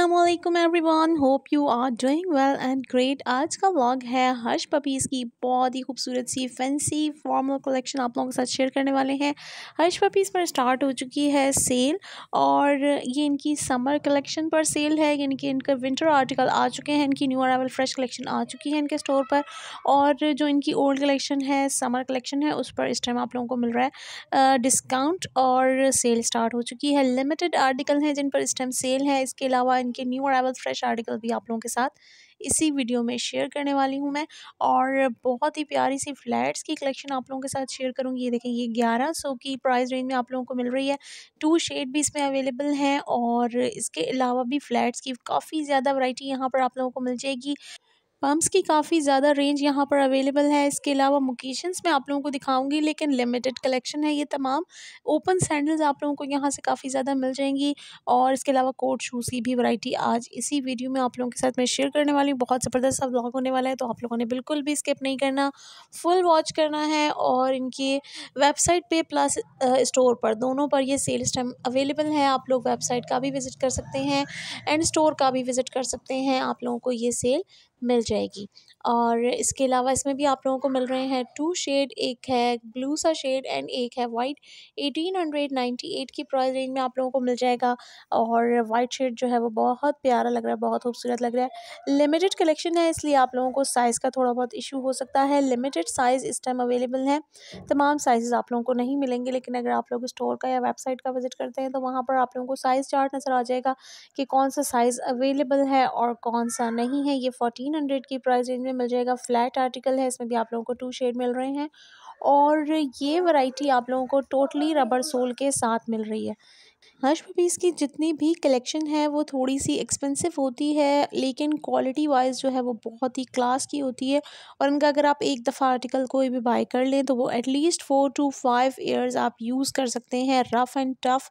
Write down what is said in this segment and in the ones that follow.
Aslam everyone hope you are doing well and great आज का vlog है हर्ष puppies की बहुत ही खूबसूरत सी फैंसी फॉर्मल कलेक्शन आप लोगों के साथ शेयर करने वाले हैं हर्ष पपीज़ पर स्टार्ट हो चुकी है सेल और ये इनकी समर कलेक्शन पर सेल है यानी कि इनका विंटर आर्टिकल आ चुके हैं इनकी न्यू अरावल फ्रेश कलेक्शन आ चुकी है इनके स्टोर पर और जो इनकी ओल्ड कलेक्शन है समर कलेक्शन है उस पर इस टाइम आप लोगों को मिल रहा है डिस्काउंट और सेल स्टार्ट हो चुकी है लिमिटेड आर्टिकल हैं जिन पर इस टाइम सेल है इसके अलावा इन वन के न्यू अरावल फ्रेश आर्टिकल भी आप लोगों के साथ इसी वीडियो में शेयर करने वाली हूँ मैं और बहुत ही प्यारी सी फ्लैट्स की कलेक्शन आप लोगों के साथ शेयर करूँगी ये देखें ये ग्यारह सौ की प्राइस रेंज में आप लोगों को मिल रही है टू शेड भी इसमें अवेलेबल हैं और इसके अलावा भी फ्लैट्स की काफ़ी ज़्यादा वराइटी यहाँ पर आप लोगों को मिल जाएगी पम्प्स की काफ़ी ज़्यादा रेंज यहाँ पर अवेलेबल है इसके अलावा मोकेशंस में आप लोगों को दिखाऊंगी लेकिन लिमिटेड कलेक्शन है ये तमाम ओपन सैंडल्स आप लोगों को यहाँ से काफ़ी ज़्यादा मिल जाएंगी और इसके अलावा कोट शूज़ की भी वैरायटी आज इसी वीडियो में आप लोगों के साथ मैं शेयर करने वाली हूँ बहुत ज़बरदस्त ब्लॉग होने वाला है तो आप लोगों ने बिल्कुल भी स्किप नहीं करना फुल वॉच करना है और इनकी वेबसाइट पर प्लस स्टोर पर दोनों पर यह सेल्स टाइम अवेलेबल है आप लोग वेबसाइट का भी विज़िट कर सकते हैं एंड स्टोर का भी विज़िट कर सकते हैं आप लोगों को ये सेल मिल जाएगी और इसके अलावा इसमें भी आप लोगों को मिल रहे हैं टू शेड एक है ब्लू सा शेड एंड एक है white eighteen hundred ninety eight की प्राइस रेंज में आप लोगों को मिल जाएगा और वाइट शेड जो है वो बहुत प्यारा लग रहा है बहुत खूबसूरत लग रहा है लिमिटेड कलेक्शन है इसलिए आप लोगों को साइज़ का थोड़ा बहुत इशू हो सकता है लिमिटेड साइज़ इस टाइम अवेलेबल है तमाम साइज़ आप लोगों को नहीं मिलेंगे लेकिन अगर आप लोग स्टोर का या वेबसाइट का विज़िट करते हैं तो वहाँ पर आप लोगों को साइज़ चार्ट नज़र आ जाएगा कि कौन सा साइज़ अवेलेबल है और कौन सा नहीं है ये फोर्टीन थर्टीन हंड्रेड की प्राइस रेंज में मिल जाएगा फ्लैट आर्टिकल है इसमें भी आप लोगों को टू शेड मिल रहे हैं और ये वैरायटी आप लोगों को टोटली रबर सोल के साथ मिल रही है हर्ष पपीज़ की जितनी भी कलेक्शन है वो थोड़ी सी एक्सपेंसिव होती है लेकिन क्वालिटी वाइज जो है वो बहुत ही क्लास की होती है और इनका अगर आप एक दफ़ा आर्टिकल कोई भी बाय कर लें तो वो at least four two five years आप यूज़ कर सकते हैं रफ़ एंड टफ़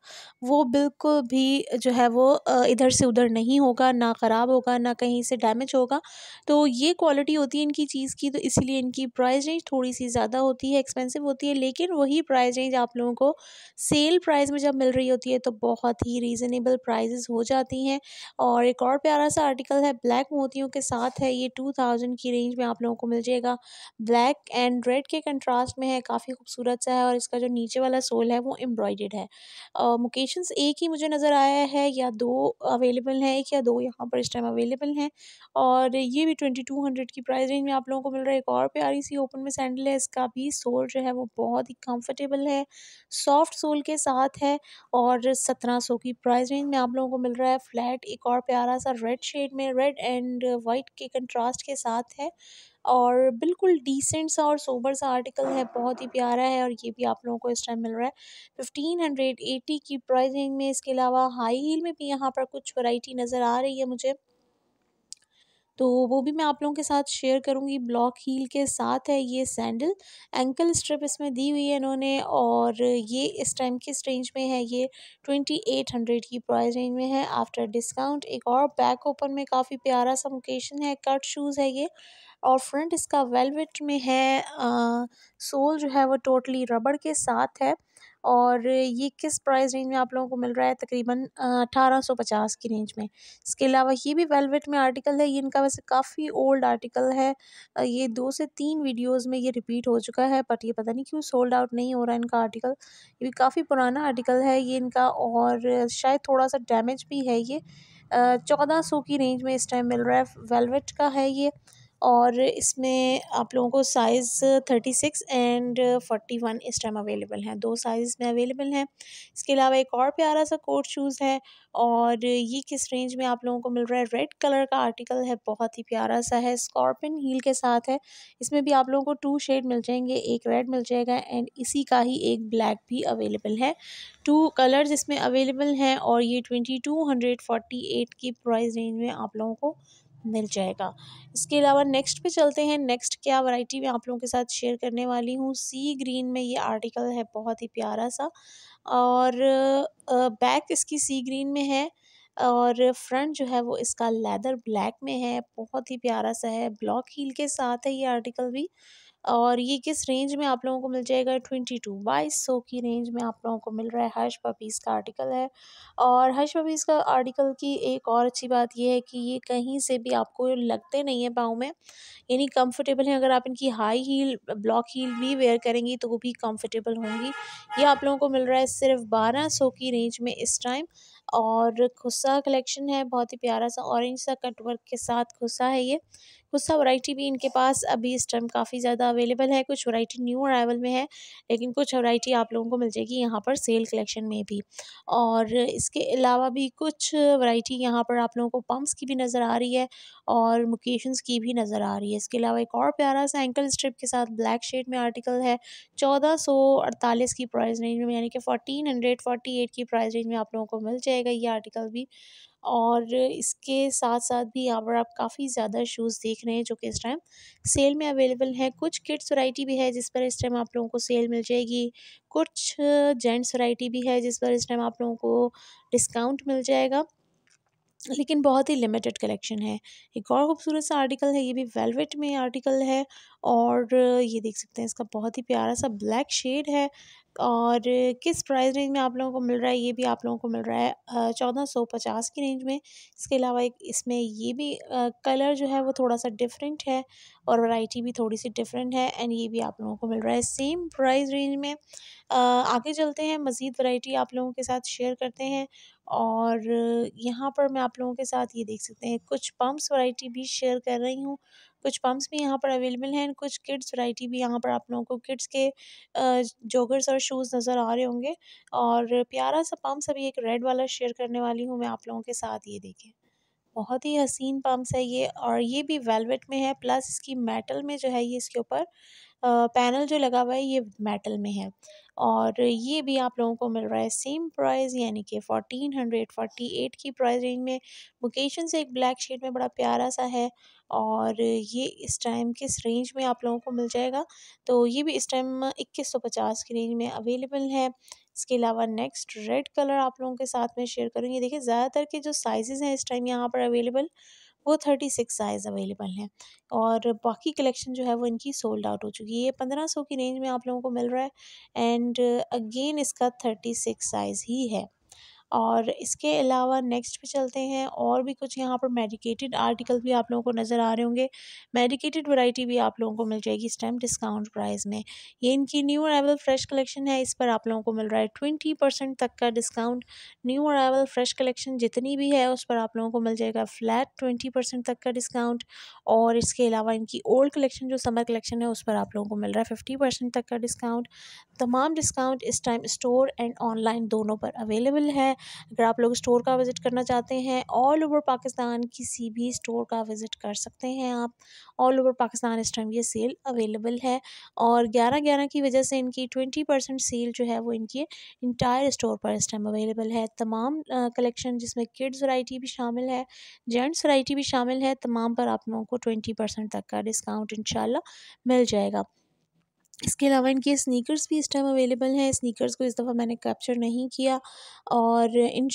वो बिल्कुल भी जो है वो इधर से उधर नहीं होगा ना ख़राब होगा ना कहीं से डैमेज होगा तो ये क्वालिटी होती है इनकी चीज़ की तो इसीलिए इनकी प्राइस रेंज थोड़ी सी ज़्यादा होती है एक्सपेंसिव होती है लेकिन वही प्राइस रेंज आप लोगों को सेल प्राइस में जब मिल रही होती है तो बहुत ही रीज़नेबल प्राइजेस हो जाती हैं और एक और प्यारा सा आर्टिकल है ब्लैक मोतियों के साथ है ये टू थाउजेंड की रेंज में आप लोगों को मिल जाएगा ब्लैक एंड रेड के कंट्रास्ट में है काफ़ी खूबसूरत सा है और इसका जो नीचे वाला सोल है वो एम्ब्रॉयड है मोकेशन uh, एक ही मुझे नज़र आया है या दो अवेलेबल हैं एक या दो यहाँ पर इस टाइम अवेलेबल हैं और ये भी ट्वेंटी टू हंड्रेड की प्राइस रेंज में आप लोगों को मिल रहा है एक और प्यारी सी ओपन में सैंडल है इसका भी सोल जो है वो बहुत ही कंफर्टेबल है सॉफ्ट सोल के साथ है और सत्रह सौ की प्राइस रेंज में आप लोगों को मिल रहा है फ्लैट एक और प्यारा सा रेड शेड में रेड एंड वाइट के कंट्रास्ट के साथ है और बिल्कुल डिसेंट सा और सोबर सा आर्टिकल है बहुत ही प्यारा है और ये भी आप लोगों को इस टाइम मिल रहा है फिफ्टीन हंड्रेड एटी की प्राइस रेंज में इसके अलावा हाई हील में भी यहाँ पर कुछ वैरायटी नज़र आ रही है मुझे तो वो भी मैं आप लोगों के साथ शेयर करूँगी ब्लॉक हील के साथ है ये सैंडल एंकल स्ट्रिप इसमें दी हुई है इन्होंने और ये इस टाइम किस रेंज में है ये ट्वेंटी एट हंड्रेड की प्राइस रेंज में है आफ्टर डिस्काउंट एक और बैक ओपन में काफ़ी प्यारा सा मोकेशन है कट शूज़ है ये और फ्रंट इसका वेलवेट में है आ, सोल जो है वो टोटली रबड़ के साथ है और ये किस प्राइस रेंज में आप लोगों को मिल रहा है तकरीबन अठारह सौ पचास की रेंज में इसके अलावा ये भी वेलवेट में आर्टिकल है ये इनका वैसे काफ़ी ओल्ड आर्टिकल है ये दो से तीन वीडियोस में ये रिपीट हो चुका है बट ये पता नहीं क्यों सोल्ड आउट नहीं हो रहा है इनका आर्टिकल ये भी काफ़ी पुराना आर्टिकल है ये इनका और शायद थोड़ा सा डैमेज भी है ये चौदह सौ की रेंज में इस टाइम मिल रहा है वेलवेट का है ये और इसमें आप लोगों को size thirty six and forty one इस टाइम अवेलेबल हैं दो साइज़ में अवेलेबल हैं इसके अलावा एक और प्यारा सा कोट शूज़ है और ये किस रेंज में आप लोगों को मिल रहा है रेड कलर का आर्टिकल है बहुत ही प्यारा सा है स्कॉर्पिन हील के साथ है इसमें भी आप लोगों को टू शेड मिल जाएंगे एक रेड मिल जाएगा एंड इसी का ही एक ब्लैक भी अवेलेबल है टू कलर्स इसमें अवेलेबल हैं और ये twenty two hundred forty eight की प्राइस रेंज में आप लोगों को मिल जाएगा इसके अलावा नेक्स्ट पे चलते हैं नेक्स्ट क्या वैरायटी मैं आप लोगों के साथ शेयर करने वाली हूँ सी ग्रीन में ये आर्टिकल है बहुत ही प्यारा सा और बैक इसकी सी ग्रीन में है और फ्रंट जो है वो इसका लेदर ब्लैक में है बहुत ही प्यारा सा है ब्लॉक हील के साथ है ये आर्टिकल भी और ये किस रेंज में आप लोगों को मिल जाएगा ट्वेंटी टू बाईस सौ की रेंज में आप लोगों को मिल रहा है हर्ष पपीज़ का आर्टिकल है और हर्ष पपीज़ का आर्टिकल की एक और अच्छी बात यह है कि ये कहीं से भी आपको लगते नहीं है पाँव में यानी कंफर्टेबल हैं अगर आप इनकी हाई हील ब्लॉक हील भी वेयर करेंगी तो वो भी कम्फर्टेबल होंगी ये आप लोगों को मिल रहा है सिर्फ बारह सौ की रेंज में इस टाइम और खुसा कलेक्शन है बहुत ही प्यारा सा ऑरेंज सा कटवर्क के साथ खुसा है ये गुस्सा वैरायटी भी इनके पास अभी इस टाइम काफ़ी ज़्यादा अवेलेबल है कुछ वैरायटी न्यू अरावल में है लेकिन कुछ वैरायटी आप लोगों को मिल जाएगी यहाँ पर सेल कलेक्शन में भी और इसके अलावा भी कुछ वैरायटी यहाँ पर आप लोगों को पम्प्स की भी नज़र आ रही है और मुकेशंस की भी नज़र आ रही है इसके अलावा एक और प्यारा सा एंकल स्ट्रिप के साथ ब्लैक शेड में आर्टिकल है चौदह सौ अड़तालीस की प्राइस रेंज में यानी कि फ़ोटीन हंड्रेड फोर्टी एट की प्राइस रेंज में आप लोगों को मिल जाएगा ये आर्टिकल भी और इसके साथ साथ भी यहाँ पर आप काफ़ी ज़्यादा शूज़ देख रहे हैं जो कि इस टाइम सेल में अवेलेबल हैं कुछ किड्स वैरायटी भी है जिस पर इस टाइम आप लोगों को सेल मिल जाएगी कुछ जेंट्स वैरायटी भी है जिस पर इस टाइम आप लोगों को डिस्काउंट मिल जाएगा लेकिन बहुत ही लिमिटेड कलेक्शन है एक और खूबसूरत सा आर्टिकल है ये भी वेलवेट में आर्टिकल है और ये देख सकते हैं इसका बहुत ही प्यारा सा ब्लैक शेड है और किस प्राइस रेंज में आप लोगों को मिल रहा है ये भी आप लोगों को मिल रहा है चौदह सौ पचास की रेंज में इसके अलावा एक इसमें ये भी कलर जो है वो थोड़ा सा डिफरेंट है और वैरायटी भी थोड़ी सी डिफरेंट है एंड ये भी आप लोगों को मिल रहा है सेम प्राइस रेंज में आगे चलते हैं मज़ीद वैरायटी आप लोगों के साथ शेयर करते हैं और यहाँ पर मैं आप लोगों के साथ ये देख सकते हैं कुछ पम्प्स वैरायटी भी शेयर कर रही हूँ कुछ पम्प्स भी यहाँ पर अवेलेबल हैं एंड कुछ किड्स वैरायटी भी यहाँ पर आप लोगों को किड्स के जोगर्स और शूज नजर आ रहे होंगे और प्यारा सा पम्प्स अभी एक रेड वाला शेयर करने वाली हूँ मैं आप लोगों के साथ ये देखें बहुत ही हसीन पम्प्स है ये और ये भी वेलवेट में है प्लस इसकी मेटल में जो है ये इसके ऊपर पैनल जो लगा हुआ है ये मेटल में है और ये भी आप लोगों को मिल रहा है सेम प्राइस यानी कि फोर्टीन हंड्रेड फोर्टी एट की प्राइस रेंज में मुकेशन से एक ब्लैक शेड में बड़ा प्यारा सा है और ये इस टाइम किस रेंज में आप लोगों को मिल जाएगा तो ये भी इस टाइम इक्कीस सौ पचास की रेंज में अवेलेबल है इसके अलावा नेक्स्ट रेड कलर आप लोगों के साथ में शेयर करूँगी देखिए ज़्यादातर के जो साइज़ हैं इस टाइम यहाँ पर अवेलेबल वो थर्टी सिक्स साइज़ अवेलेबल हैं और बाकी कलेक्शन जो है वो इनकी सोल्ड आउट हो चुकी है ये पंद्रह सौ की रेंज में आप लोगों को मिल रहा है एंड अगेन इसका थर्टी सिक्स साइज़ ही है और इसके अलावा नेक्स्ट पे चलते हैं और भी कुछ यहाँ पर मेडिकेटेड आर्टिकल भी आप लोगों को नज़र आ रहे होंगे मेडिकेटेड वैरायटी भी आप लोगों को मिल जाएगी इस टाइम डिस्काउंट प्राइस में ये इनकी न्यू अराइवल फ्रेश कलेक्शन है इस पर आप लोगों को मिल रहा है ट्वेंटी परसेंट तक का discount new arrival fresh collection जितनी भी है उस पर आप लोगों को मिल जाएगा फ्लैट ट्वेंटी परसेंट तक का डिस्काउंट और इसके अलावा इनकी ओल्ड कलेक्शन जो समर कलेक्शन है उस पर आप लोगों को मिल रहा है फिफ्टी परसेंट तक का डिस्काउंट तमाम डिस्काउंट इस टाइम स्टोर एंड ऑनलाइन दोनों पर अवेलेबल है अगर आप लोग स्टोर का विज़िट करना चाहते हैं ऑल ओवर पाकिस्तान किसी भी स्टोर का विज़िट कर सकते हैं आप ऑल ओवर पाकिस्तान इस टाइम ये सेल अवेलेबल है और ग्यारह ग्यारह की वजह से इनकी ट्वेंटी परसेंट सेल जो है वो इनकी इंटायर स्टोर पर इस टाइम अवेलेबल है तमाम कलेक्शन जिसमें किड्स वराइटी भी शामिल है जेंट्स वराइटी भी शामिल है तमाम पर आप लोगों को ट्वेंटी परसेंट तक का डिस्काउंट इंशाल्लाह मिल जाएगा इसके अलावा इनके स्नीकर्स भी इस टाइम अवेलेबल हैं स्नीकर्स को इस दफ़ा मैंने कैप्चर नहीं किया और इन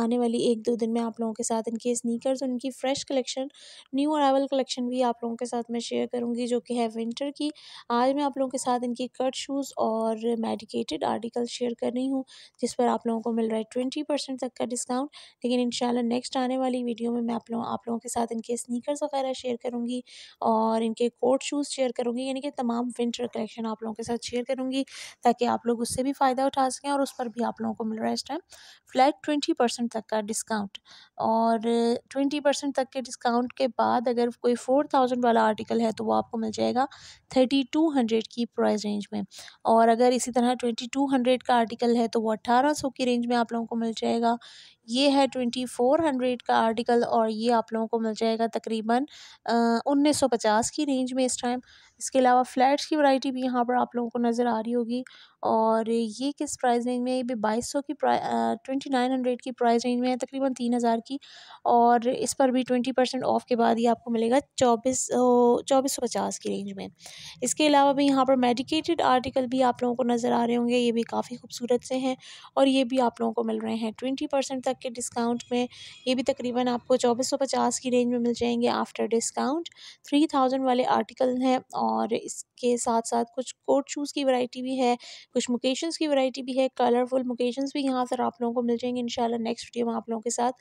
आने वाली एक दो दिन में आप लोगों के साथ इनके स्नीकर्स और इनकी fresh collection new arrival collection भी आप लोगों के साथ मैं शेयर करूँगी जो कि है विंटर की आज मैं आप लोगों के साथ इनकी कट शूज़ और मेडिकेटेड आर्टिकल शेयर कर रही हूँ जिस पर आप लोगों को मिल रहा है ट्वेंटी परसेंट तक का डिस्काउंट लेकिन इन नेक्स्ट आने वाली वीडियो में मैं आप लोगों आप लोगों के साथ इनके स्नीकर्स वगैरह शेयर करूँगी और इनके कोट शूज़ शेयर करूँगी यानी कि तमाम तमाम विंटर कलेक्शन आप लोगों के साथ शेयर करूँगी ताकि आप लोग उससे भी फ़ायदा उठा सकें और उस पर भी आप लोगों को मिल रहा है इस टाइम फ्लैट ट्वेंटी परसेंट तक का डिस्काउंट और ट्वेंटी परसेंट तक के डिस्काउंट के बाद अगर कोई फोर थाउजेंड वाला आर्टिकल है तो वो आपको मिल जाएगा थर्टी टू हंड्रेड की प्राइस रेंज में और अगर इसी तरह ट्वेंटी टू हंड्रेड का आर्टिकल है तो वो अट्ठारह सौ की रेंज में आप लोगों को मिल जाएगा ये है ट्वेंटी फोर हंड्रेड का आर्टिकल और ये आप लोगों को मिल जाएगा तकरीबन उन्नीस सौ पचास की रेंज में इस टाइम इसके अलावा फ्लैट्स की वैरायटी भी यहाँ पर आप लोगों को नज़र आ रही होगी और ये किस प्राइस रेंज में ये भी बाईस सौ की प्राइ ट्वेंटी नाइन हंड्रेड की प्राइस रेंज में है तकरीबन तीन हज़ार की और इस पर भी ट्वेंटी परसेंट ऑफ़ के बाद ये आपको मिलेगा चौबीस चौबीस सौ पचास की रेंज में इसके अलावा भी यहाँ पर मेडिकेटेड आर्टिकल भी आप लोगों को नज़र आ रहे होंगे ये भी काफ़ी खूबसूरत से हैं और ये भी आप लोगों को मिल रहे हैं ट्वेंटी परसेंट तक के डिस्काउंट में ये भी तकरीबन आपको चौबीस सौ पचास की रेंज में मिल जाएंगे आफ्टर डिस्काउंट थ्री थाउजेंड वाले आर्टिकल हैं और इसके साथ साथ कुछ कोट शूज़ की वैरायटी भी है कुछ मोकेशंस की वैरायटी भी है कलरफुल मोकेशंस भी यहाँ सर आप लोगों को मिल जाएंगे इनशाला नेक्स्ट वीडियो में आप लोगों के साथ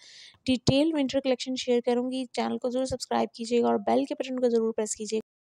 डिटेल विंटर कलेक्शन शेयर करूँगी चैनल को ज़रूर सब्सक्राइब कीजिएगा और बेल के बटन को ज़रूर प्रेस कीजिएगा